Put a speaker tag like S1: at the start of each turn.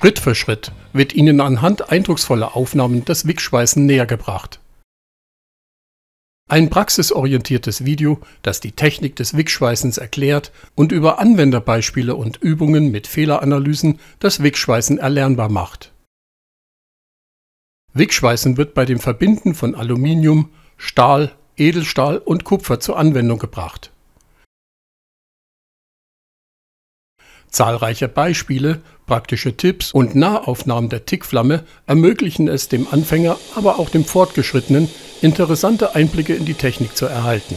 S1: Schritt für Schritt wird Ihnen anhand eindrucksvoller Aufnahmen das Wickschweißen nähergebracht. Ein praxisorientiertes Video, das die Technik des Wickschweißens erklärt und über Anwenderbeispiele und Übungen mit Fehleranalysen das Wickschweißen erlernbar macht. Wickschweißen wird bei dem Verbinden von Aluminium, Stahl, Edelstahl und Kupfer zur Anwendung gebracht Zahlreiche Beispiele, praktische Tipps und Nahaufnahmen der Tickflamme ermöglichen es dem Anfänger, aber auch dem Fortgeschrittenen, interessante Einblicke in die Technik zu erhalten.